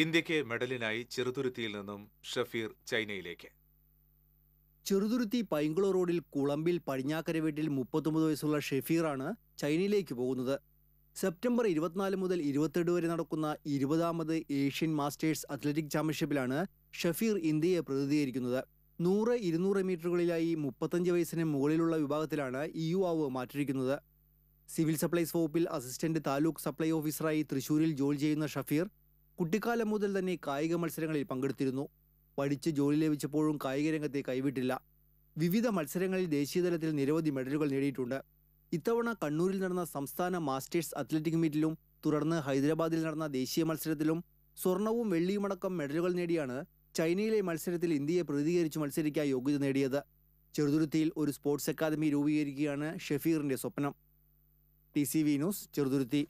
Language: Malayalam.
ഇന്ത്യക്ക് മെഡലിനായി ചെറുതുരുത്തിയിൽ നിന്നും ഷഫീർ ചൈനയിലേക്ക് ചെറുതുരുത്തി പൈങ്കുള റോഡിൽ കുളമ്പിൽ പടിഞ്ഞാക്കര വീട്ടിൽ മുപ്പത്തൊമ്പത് വയസ്സുള്ള ഷെഫീറാണ് ചൈനയിലേക്ക് പോകുന്നത് സെപ്റ്റംബർ ഇരുപത്തിനാല് മുതൽ ഇരുപത്തെട്ട് വരെ നടക്കുന്ന ഇരുപതാമത് ഏഷ്യൻ മാസ്റ്റേഴ്സ് അത്ലറ്റിക് ചാമ്പ്യൻഷിപ്പിലാണ് ഷഫീർ ഇന്ത്യയെ പ്രതിനിധീകരിക്കുന്നത് നൂറ് ഇരുന്നൂറ് മീറ്ററുകളിലായി മുപ്പത്തഞ്ച് വയസ്സിന് മുകളിലുള്ള വിഭാഗത്തിലാണ് ഈ യുവാവ് മാറ്റിയിരിക്കുന്നത് സിവിൽ സപ്ലൈസ് വകുപ്പിൽ അസിസ്റ്റന്റ് താലൂക്ക് സപ്ലൈ ഓഫീസറായി തൃശൂരിൽ ജോലി ചെയ്യുന്ന ഷഫീർ കുട്ടിക്കാലം മുതൽ തന്നെ കായിക മത്സരങ്ങളിൽ പങ്കെടുത്തിരുന്നു പഠിച്ച് ജോലി ലഭിച്ചപ്പോഴും കായിക രംഗത്തെ കൈവിട്ടില്ല വിവിധ മത്സരങ്ങളിൽ ദേശീയതലത്തിൽ നിരവധി മെഡലുകൾ നേടിയിട്ടുണ്ട് ഇത്തവണ കണ്ണൂരിൽ നടന്ന സംസ്ഥാന മാസ്റ്റേഴ്സ് അത്ലറ്റിക് മീറ്റിലും തുടർന്ന് ഹൈദരാബാദിൽ നടന്ന ദേശീയ മത്സരത്തിലും സ്വർണവും വെള്ളിയുമടക്കം മെഡലുകൾ നേടിയാണ് ചൈനയിലെ മത്സരത്തിൽ ഇന്ത്യയെ പ്രതികരിച്ച് മത്സരിക്കാൻ യോഗ്യത നേടിയത് ചെറുതുരുത്തിയിൽ ഒരു സ്പോർട്സ് അക്കാദമി രൂപീകരിക്കുകയാണ് ഷെഫീറിന്റെ സ്വപ്നം T C V news Cheruthuruthy